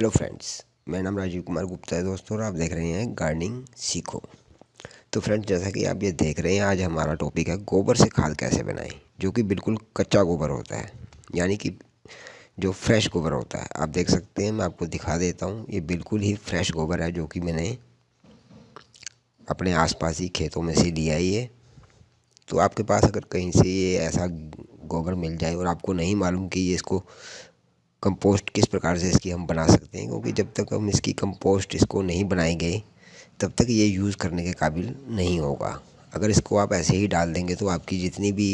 hello friends मेरा नाम राजीव कुमार गुप्ता है दोस्तों और आप देख रहे हैं गार्डनिंग सीखो तो फ्रेंड्स जैसा कि आप ये देख रहे हैं आज हमारा टॉपिक है गोबर से खाद कैसे बनाएं जो कि बिल्कुल कच्चा गोबर होता है यानी कि जो फ्रेश गोबर होता है आप देख सकते हैं मैं आपको दिखा देता हूँ ये बिल्कुल ही फ्रेश गोबर है जो कि मैंने अपने पास ही खेतों में से लिया ही है तो आपके पास अगर कहीं से ये ऐसा गोबर मिल जाए और आपको नहीं मालूम कि ये इसको कंपोस्ट किस प्रकार से इसकी हम बना सकते हैं क्योंकि जब तक हम इसकी कंपोस्ट इसको नहीं बनाएंगे तब तक ये यूज़ करने के काबिल नहीं होगा अगर इसको आप ऐसे ही डाल देंगे तो आपकी जितनी भी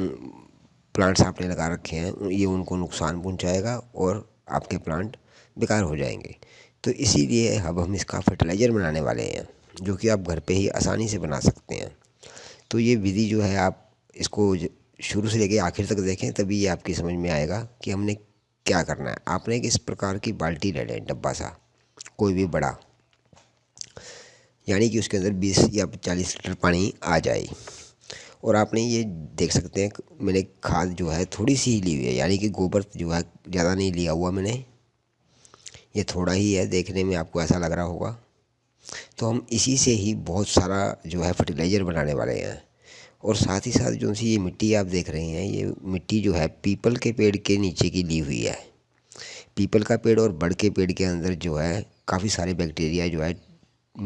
प्लांट्स आपने लगा रखे हैं ये उनको नुकसान पहुंचाएगा और आपके प्लांट बेकार हो जाएंगे तो इसीलिए अब हम इसका फर्टिलाइज़र बनाने वाले हैं जो कि आप घर पे ही आसानी से बना सकते हैं तो ये विधि जो है आप इसको शुरू से लेके आखिर तक देखें तभी ये आपकी समझ में आएगा कि हमने क्या करना है आपने किस इस प्रकार की बाल्टी ले लें डब्बा सा कोई भी बड़ा यानी कि उसके अंदर 20 या 40 लीटर पानी आ जाए और आपने ये देख सकते हैं मैंने खाद जो है थोड़ी सी ही ली हुई है यानी कि गोबर जो है ज़्यादा नहीं लिया हुआ मैंने ये थोड़ा ही है देखने में आपको ऐसा लग रहा होगा तो हम इसी से ही बहुत सारा जो है फर्टिलाइज़र बनाने वाले हैं और साथ ही साथ जो सी ये मिट्टी आप देख रहे हैं ये मिट्टी जो है पीपल के पेड़ के नीचे की ली हुई है पीपल का पेड़ और बड़ के पेड़ के अंदर जो है काफ़ी सारे बैक्टीरिया जो है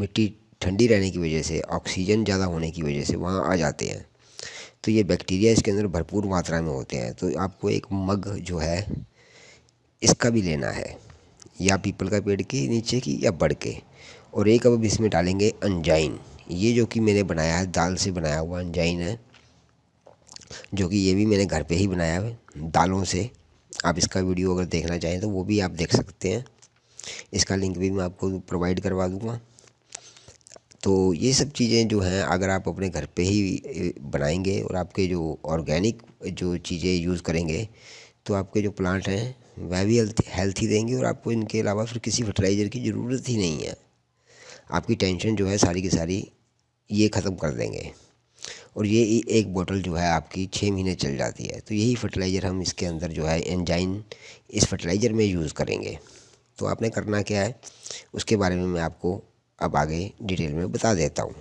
मिट्टी ठंडी रहने की वजह से ऑक्सीजन ज़्यादा होने की वजह से वहाँ आ जाते हैं तो ये बैक्टीरिया इसके अंदर भरपूर मात्रा में होते हैं तो आपको एक मग जो है इसका भी लेना है या पीपल का पेड़ के नीचे की या बड़ के और एक अब इसमें डालेंगे अंजाइन ये जो कि मैंने बनाया है दाल से बनाया हुआ अंजाइन है जो कि ये भी मैंने घर पे ही बनाया है दालों से आप इसका वीडियो अगर देखना चाहें तो वो भी आप देख सकते हैं इसका लिंक भी मैं आपको प्रोवाइड करवा दूँगा तो ये सब चीज़ें जो हैं अगर आप अपने घर पे ही बनाएंगे और आपके जो ऑर्गेनिक जो चीज़ें यूज़ करेंगे तो आपके जो प्लांट हैं वह भी हेल्थी देंगे और आपको इनके अलावा फिर किसी फर्टिलाइज़र की ज़रूरत ही नहीं है आपकी टेंशन जो है सारी की सारी ये ख़त्म कर देंगे और ये एक बोतल जो है आपकी छः महीने चल जाती है तो यही फर्टिलाइज़र हम इसके अंदर जो है एंजाइन इस फर्टिलाइज़र में यूज़ करेंगे तो आपने करना क्या है उसके बारे में मैं आपको अब आगे डिटेल में बता देता हूँ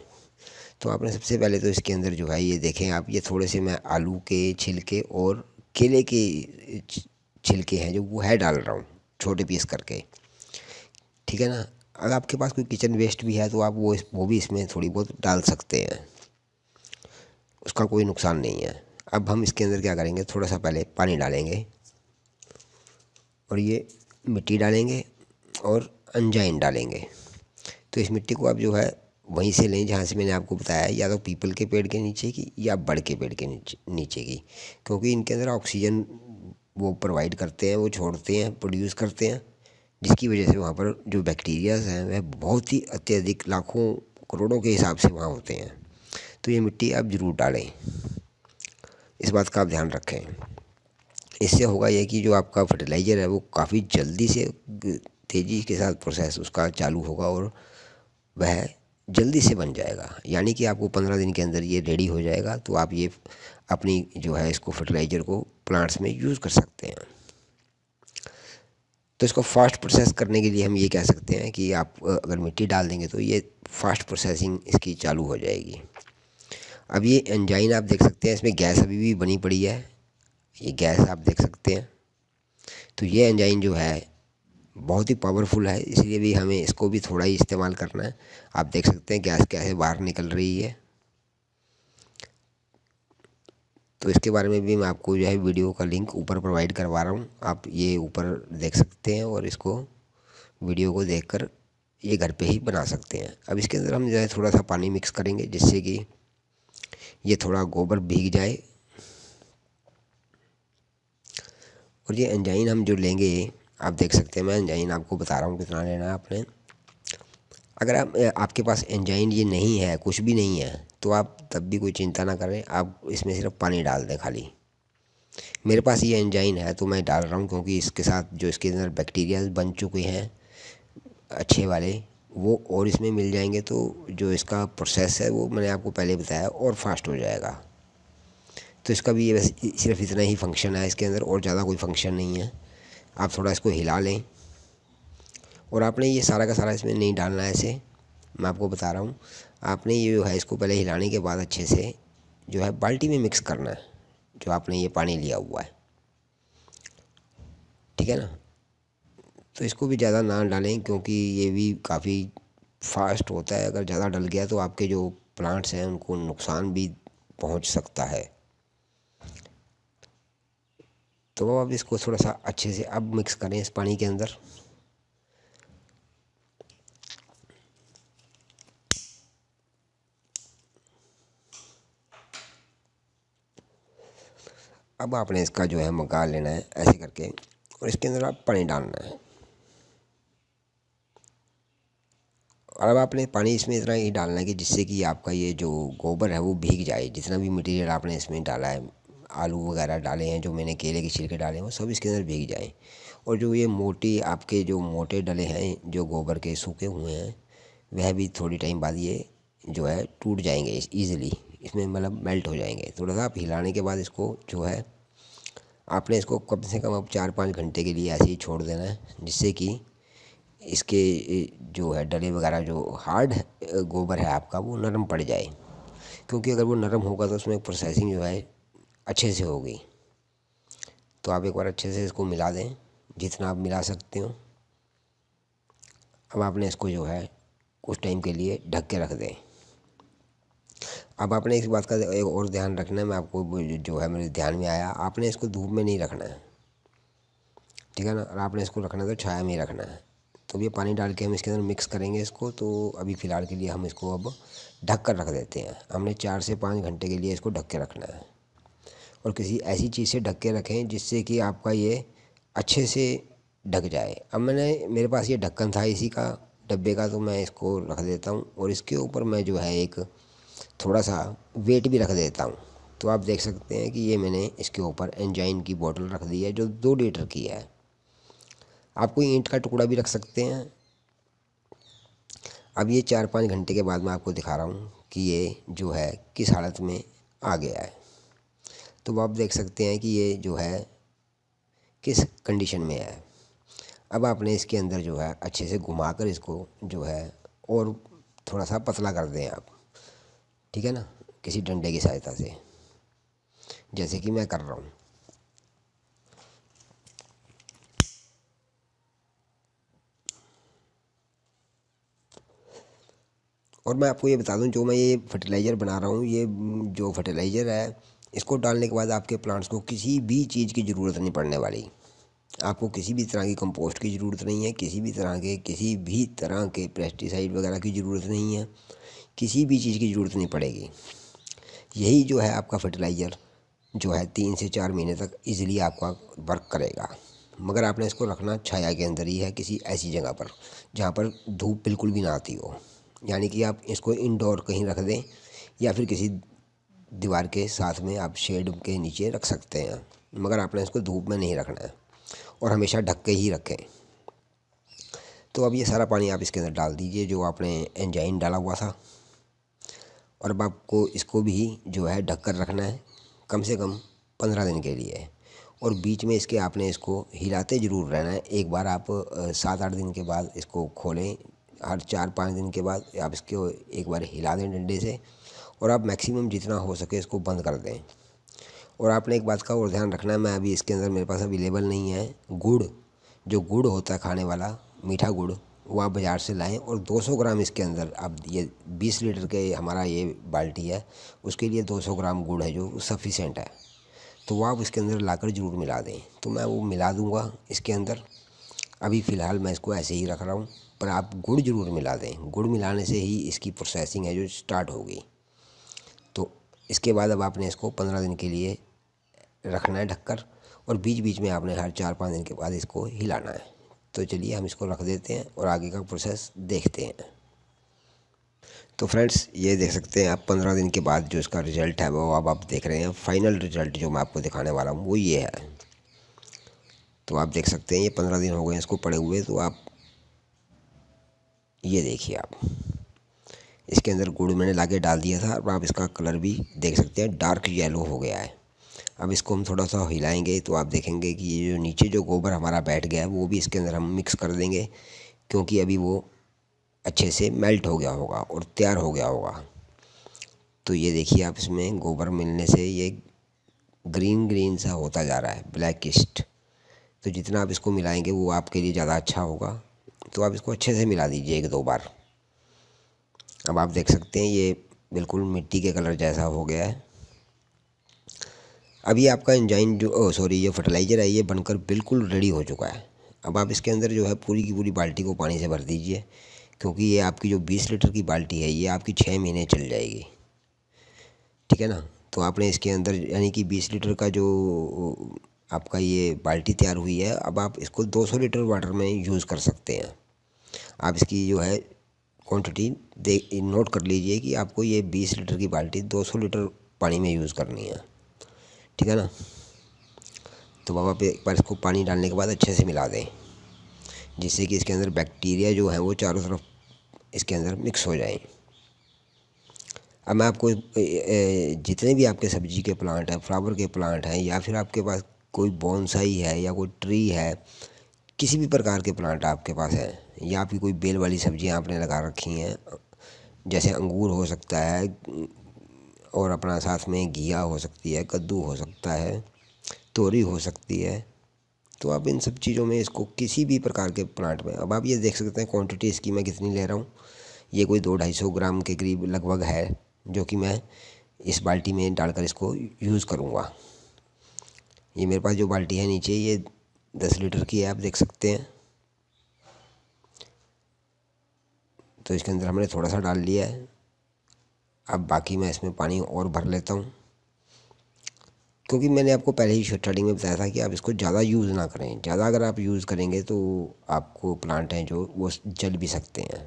तो आपने सबसे पहले तो इसके अंदर जो है ये देखें आप ये थोड़े से मैं आलू के छिलके और केले के छिलके हैं जो वो है डाल रहा हूँ छोटे पीस करके ठीक है ना अगर आपके पास कोई किचन वेस्ट भी है तो आप वो इस वो भी इसमें थोड़ी बहुत डाल सकते हैं उसका कोई नुकसान नहीं है अब हम इसके अंदर क्या करेंगे थोड़ा सा पहले पानी डालेंगे और ये मिट्टी डालेंगे और अंजाइन डालेंगे तो इस मिट्टी को आप जो है वहीं से लें जहाँ से मैंने आपको बताया या तो पीपल के पेड़ के नीचे की या बड़ के पेड़ के नीचे नीचे की क्योंकि इनके अंदर ऑक्सीजन वो प्रोवाइड करते हैं वो छोड़ते हैं प्रोड्यूस करते हैं जिसकी वजह से वहाँ पर जो बैक्टीरियाज़ हैं वह बहुत ही अत्यधिक लाखों करोड़ों के हिसाब से वहाँ होते हैं तो ये मिट्टी आप ज़रूर डालें इस बात का आप ध्यान रखें इससे होगा यह कि जो आपका फर्टिलाइज़र है वो काफ़ी जल्दी से तेज़ी के साथ प्रोसेस उसका चालू होगा और वह जल्दी से बन जाएगा यानी कि आपको पंद्रह दिन के अंदर ये रेडी हो जाएगा तो आप ये अपनी जो है इसको फर्टिलाइज़र को प्लांट्स में यूज़ कर सकते हैं तो इसको फास्ट प्रोसेस करने के लिए हम ये कह सकते हैं कि आप अगर मिट्टी डाल देंगे तो ये फास्ट प्रोसेसिंग इसकी चालू हो जाएगी अब ये एंजाइन आप देख सकते हैं इसमें गैस अभी भी बनी पड़ी है ये गैस आप देख सकते हैं तो ये एंजाइन जो है बहुत ही पावरफुल है इसलिए भी हमें इसको भी थोड़ा ही इस्तेमाल करना है आप देख सकते हैं गैस कैसे बाहर निकल रही है तो इसके बारे में भी मैं आपको जो है वीडियो का लिंक ऊपर प्रोवाइड करवा रहा हूँ आप ये ऊपर देख सकते हैं और इसको वीडियो को देख कर ये घर पर ही बना सकते हैं अब इसके अंदर हम जो है थोड़ा सा पानी मिक्स करेंगे जिससे कि ये थोड़ा गोबर भीग जाए और ये एंजाइन हम जो लेंगे आप देख सकते हैं मैं एंजाइन आपको बता रहा हूँ कितना लेना है आपने अगर आप आपके पास एंजाइन ये नहीं है कुछ भी नहीं है तो आप तब भी कोई चिंता ना करें आप इसमें सिर्फ पानी डाल दें खाली मेरे पास ये एंजाइन है तो मैं डाल रहा हूँ क्योंकि इसके साथ जो इसके अंदर बैक्टीरिया बन चुके हैं अच्छे वाले वो और इसमें मिल जाएंगे तो जो इसका प्रोसेस है वो मैंने आपको पहले बताया और फास्ट हो जाएगा तो इसका भी ये बस सिर्फ इतना ही फंक्शन है इसके अंदर और ज़्यादा कोई फंक्शन नहीं है आप थोड़ा इसको हिला लें और आपने ये सारा का सारा इसमें नहीं डालना है ऐसे मैं आपको बता रहा हूँ आपने ये जो है इसको पहले हिलाने के बाद अच्छे से जो है बाल्टी में मिक्स करना है जो आपने ये पानी लिया हुआ है ठीक है ना तो इसको भी ज़्यादा ना डालें क्योंकि ये भी काफ़ी फास्ट होता है अगर ज़्यादा डल गया तो आपके जो प्लांट्स हैं उनको नुकसान भी पहुँच सकता है तो अब इसको थोड़ा सा अच्छे से अब मिक्स करें इस पानी के अंदर अब आपने इसका जो है मंगा लेना है ऐसे करके और इसके अंदर आप पानी डालना है और अब आपने पानी इसमें इतना ही डालना है कि जिससे कि आपका ये जो गोबर है वो भीग जाए जितना भी मटेरियल आपने इसमें डाला है आलू वगैरह डाले हैं जो मैंने केले के छिलके डाले हैं वो सब इसके अंदर भीग जाए और जो ये मोटी आपके जो मोटे डले हैं जो गोबर के सूखे हुए हैं वह भी थोड़ी टाइम बाद ये जो है टूट जाएंगे ईज़िली इसमें मतलब मेल्ट हो जाएंगे थोड़ा सा आप हिलाने के बाद इसको जो है आपने इसको कम से कम अब चार पाँच घंटे के लिए ऐसे ही छोड़ देना है जिससे कि इसके जो है डले वगैरह जो हार्ड गोबर है आपका वो नरम पड़ जाए क्योंकि अगर वो नरम होगा तो उसमें प्रोसेसिंग जो है अच्छे से होगी तो आप एक बार अच्छे से इसको मिला दें जितना आप मिला सकते हो अब आपने इसको जो है कुछ टाइम के लिए ढक के रख दें अब आपने इस बात का एक और ध्यान रखना है मैं आपको जो है मेरे ध्यान में आया आपने इसको धूप में नहीं रखना है ठीक है ना और आपने इसको रखना है तो छाया में ही रखना है तो ये पानी डाल के हम इसके अंदर मिक्स करेंगे इसको तो अभी फ़िलहाल के लिए हम इसको अब ढक कर रख देते हैं हमने चार से पाँच घंटे के लिए इसको ढक के रखना है और किसी ऐसी चीज़ से ढक के रखें जिससे कि आपका ये अच्छे से ढक जाए अब मैंने मेरे पास ये ढक्कन था इसी का डब्बे का तो मैं इसको रख देता हूँ और इसके ऊपर मैं जो है एक थोड़ा सा वेट भी रख देता हूँ तो आप देख सकते हैं कि ये मैंने इसके ऊपर एंजाइन की बोतल रख दी है जो दो लीटर की है आप कोई ईंट का टुकड़ा भी रख सकते हैं अब ये चार पाँच घंटे के बाद मैं आपको दिखा रहा हूँ कि ये जो है किस हालत में आ गया है तो आप देख सकते हैं कि ये जो है किस कंडीशन में है अब आपने इसके अंदर जो है अच्छे से घुमा इसको जो है और थोड़ा सा पतला कर दें आप ठीक है ना किसी डंडे की सहायता से जैसे कि मैं कर रहा हूँ और मैं आपको ये बता दूं जो मैं ये फर्टिलाइज़र बना रहा हूँ ये जो फर्टिलाइज़र है इसको डालने के बाद आपके प्लांट्स को किसी भी चीज़ की ज़रूरत नहीं पड़ने वाली आपको किसी भी तरह की कंपोस्ट की ज़रूरत नहीं है किसी भी तरह के किसी भी तरह के पेस्टिसाइड वगैरह की ज़रूरत नहीं है किसी भी चीज़ की ज़रूरत नहीं पड़ेगी यही जो है आपका फर्टिलाइज़र जो है तीन से चार महीने तक इजीली आपका वर्क करेगा मगर आपने इसको रखना छाया के अंदर ही है किसी ऐसी जगह पर जहाँ पर धूप बिल्कुल भी ना आती हो यानी कि आप इसको इनडोर कहीं रख दें या फिर किसी दीवार के साथ में आप शेड के नीचे रख सकते हैं मगर आपने इसको धूप में नहीं रखना है और हमेशा ढक के ही रखें तो अब ये सारा पानी आप इसके अंदर डाल दीजिए जो आपने एंजाइन डाला हुआ था और अब आपको इसको भी जो है ढक कर रखना है कम से कम पंद्रह दिन के लिए और बीच में इसके आपने इसको हिलाते ज़रूर रहना है एक बार आप सात आठ दिन के बाद इसको खोलें हर चार पाँच दिन के बाद आप इसको एक बार हिला दें डंडे से और आप मैक्सिमम जितना हो सके इसको बंद कर दें और आपने एक बात का और ध्यान रखना है मैं अभी इसके अंदर मेरे पास अवेलेबल नहीं है गुड़ जो गुड़ होता है खाने वाला मीठा गुड़ वह बाज़ार से लाएं और 200 ग्राम इसके अंदर अब ये 20 लीटर के हमारा ये बाल्टी है उसके लिए 200 ग्राम गुड़ है जो सफिशेंट है तो वह आप इसके अंदर लाकर ज़रूर मिला दें तो मैं वो मिला दूँगा इसके अंदर अभी फ़िलहाल मैं इसको ऐसे ही रख रहा हूँ पर आप गुड़ ज़रूर मिला दें गुड़ मिलाने से ही इसकी प्रोसेसिंग है जो स्टार्ट होगी तो इसके बाद अब आपने इसको पंद्रह दिन के लिए रखना है ढककर और बीच बीच में आपने हर चार पाँच दिन के बाद इसको हिलाना है तो चलिए हम इसको रख देते हैं और आगे का प्रोसेस देखते हैं तो फ्रेंड्स ये देख सकते हैं आप पंद्रह दिन के बाद जो इसका रिज़ल्ट है वो अब आप देख रहे हैं फाइनल रिज़ल्ट जो मैं आपको दिखाने वाला हूँ वो ये है तो आप देख सकते हैं ये पंद्रह दिन हो गए इसको पड़े हुए तो आप ये देखिए आप इसके अंदर गुड़ मैंने लाके डाल दिया था और आप इसका कलर भी देख सकते हैं डार्क येलो हो गया है अब इसको हम थोड़ा सा हिलाएंगे तो आप देखेंगे कि ये जो नीचे जो गोबर हमारा बैठ गया है वो भी इसके अंदर हम मिक्स कर देंगे क्योंकि अभी वो अच्छे से मेल्ट हो गया होगा और तैयार हो गया होगा तो ये देखिए आप इसमें गोबर मिलने से ये ग्रीन ग्रीन सा होता जा रहा है ब्लैकिस्ट तो जितना आप इसको मिलाएंगे वो आपके लिए ज़्यादा अच्छा होगा तो आप इसको अच्छे से मिला दीजिए एक दो बार अब आप देख सकते हैं ये बिल्कुल मिट्टी के कलर जैसा हो गया है अभी आपका इंजाइन जो सॉरी ये फर्टिलाइज़र है ये बनकर बिल्कुल रेडी हो चुका है अब आप इसके अंदर जो है पूरी की पूरी बाल्टी को पानी से भर दीजिए क्योंकि ये आपकी जो बीस लीटर की बाल्टी है ये आपकी छः महीने चल जाएगी ठीक है ना तो आपने इसके अंदर यानी कि बीस लीटर का जो आपका ये बाल्टी तैयार हुई है अब आप इसको 200 लीटर वाटर में यूज़ कर सकते हैं आप इसकी जो है क्वांटिटी दे नोट कर लीजिए कि आपको ये 20 लीटर की बाल्टी 200 लीटर पानी में यूज़ करनी है ठीक है ना तो बाबा पे एक बार इसको पानी डालने के बाद अच्छे से मिला दें जिससे कि इसके अंदर बैक्टीरिया जो है वो चारों तरफ इसके अंदर मिक्स हो जाए अब मैं आपको जितने भी आपके सब्जी के प्लांट हैं फ्लावर के प्लांट हैं या फिर आपके पास कोई बोनसाई है या कोई ट्री है किसी भी प्रकार के प्लांट आपके पास हैं या आपकी कोई बेल वाली सब्जियां आपने लगा रखी हैं जैसे अंगूर हो सकता है और अपना साथ में घिया हो सकती है कद्दू हो सकता है तोरी हो सकती है तो आप इन सब चीज़ों में इसको किसी भी प्रकार के प्लांट में अब आप ये देख सकते हैं क्वांटिटी इसकी मैं कितनी ले रहा हूँ ये कोई दो ढाई सौ ग्राम के करीब लगभग है जो कि मैं इस बाल्टी में डालकर इसको यूज़ करूँगा ये मेरे पास जो बाल्टी है नीचे ये दस लीटर की है आप देख सकते हैं तो इसके अंदर हमने थोड़ा सा डाल लिया है अब बाकी मैं इसमें पानी और भर लेता हूँ क्योंकि मैंने आपको पहले ही स्टार्टिंग में बताया था कि आप इसको ज़्यादा यूज़ ना करें ज़्यादा अगर आप यूज़ करेंगे तो आपको प्लांट हैं जो वो जल भी सकते हैं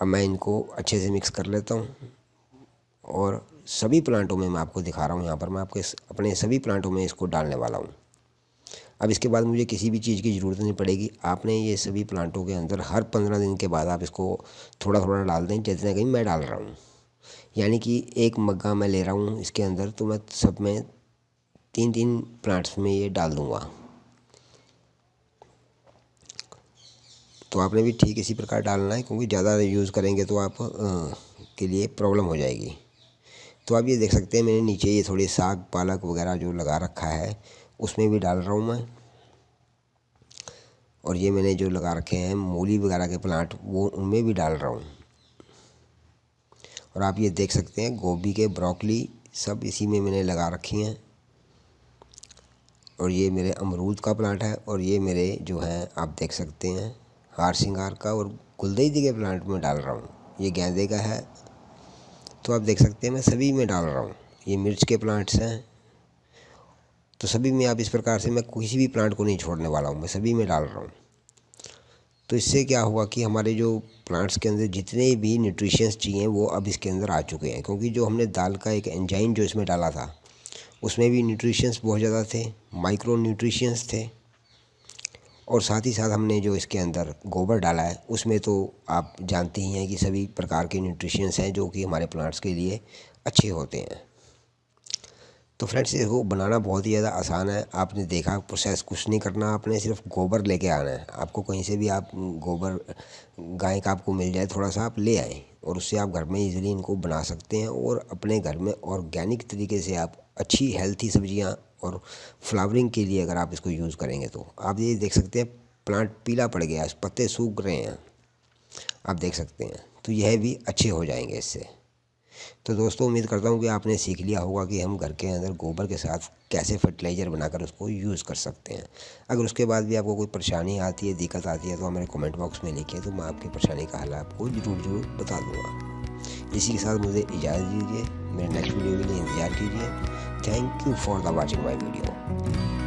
अब मैं इनको अच्छे से मिक्स कर लेता हूँ और सभी प्लांटों में मैं आपको दिखा रहा हूँ यहाँ पर मैं आपके अपने सभी प्लांटों में इसको डालने वाला हूँ अब इसके बाद मुझे किसी भी चीज़ की ज़रूरत नहीं पड़ेगी आपने ये सभी प्लांटों के अंदर हर पंद्रह दिन के बाद आप इसको थोड़ा थोड़ा डाल दें जितना कहीं मैं डाल रहा हूँ यानी कि एक मग्गा मैं ले रहा हूँ इसके अंदर तो मैं सब में तीन तीन प्लांट्स में ये डाल दूँगा तो आपने भी ठीक इसी प्रकार डालना है क्योंकि ज़्यादा यूज़ करेंगे तो आप आ, के लिए प्रॉब्लम हो जाएगी तो आप ये देख सकते हैं मैंने नीचे ये थोड़े साग पालक वगैरह जो लगा रखा है उसमें भी डाल रहा हूँ मैं और ये मैंने जो लगा रखे हैं मूली वगैरह के प्लांट वो उनमें भी डाल रहा हूँ और आप ये देख सकते हैं गोभी के ब्रोकली सब इसी में मैंने लगा रखी हैं और ये मेरे अमरूद का प्लांट है और ये मेरे जो हैं आप देख सकते हैं हार सिंगार का और गुलदई के प्लांट में डाल रहा हूँ ये गेंदे का है तो आप देख सकते हैं मैं सभी में डाल रहा हूँ ये मिर्च के प्लांट्स हैं तो सभी में आप इस प्रकार से मैं किसी भी प्लांट को नहीं छोड़ने वाला हूँ मैं सभी में डाल रहा हूँ तो इससे क्या हुआ कि हमारे जो प्लांट्स के अंदर जितने भी न्यूट्रिशंस चाहिए वो अब इसके अंदर आ चुके हैं क्योंकि जो हमने दाल का एक एंजाइम जो इसमें डाला था उसमें भी न्यूट्रिशंस बहुत ज़्यादा थे माइक्रो न्यूट्रिशंस थे और साथ ही साथ हमने जो इसके अंदर गोबर डाला है उसमें तो आप जानते ही हैं कि सभी प्रकार के न्यूट्रिशंस हैं जो कि हमारे प्लांट्स के लिए अच्छे होते हैं तो फ्रेंड्स इसको बनाना बहुत ही ज़्यादा आसान है आपने देखा प्रोसेस कुछ नहीं करना आपने सिर्फ गोबर लेके आना है आपको कहीं से भी आप गोबर गाय का आपको मिल जाए थोड़ा सा आप ले आएँ और उससे आप घर में इजीली इनको बना सकते हैं और अपने घर में ऑर्गेनिक तरीके से आप अच्छी हेल्थी सब्जियाँ और फ्लावरिंग के लिए अगर आप इसको यूज़ करेंगे तो आप ये देख सकते हैं प्लांट पीला पड़ गया पत्ते सूख रहे हैं आप देख सकते हैं तो यह भी अच्छे हो जाएंगे इससे तो दोस्तों उम्मीद करता हूँ कि आपने सीख लिया होगा कि हम घर के अंदर गोबर के साथ कैसे फर्टिलाइज़र बनाकर उसको यूज़ कर सकते हैं अगर उसके बाद भी आपको कोई परेशानी आती है दिक्कत आती है तो हमारे कमेंट बॉक्स में लिखिए तो मैं आपकी परेशानी का हल आपको ज़रूर ज़रूर बता दूँगा इसी के साथ मुझे इजाज़त दीजिए मेरे नेक्स्ट वीडियो के लिए इंतज़ार कीजिए thank you for the watching my video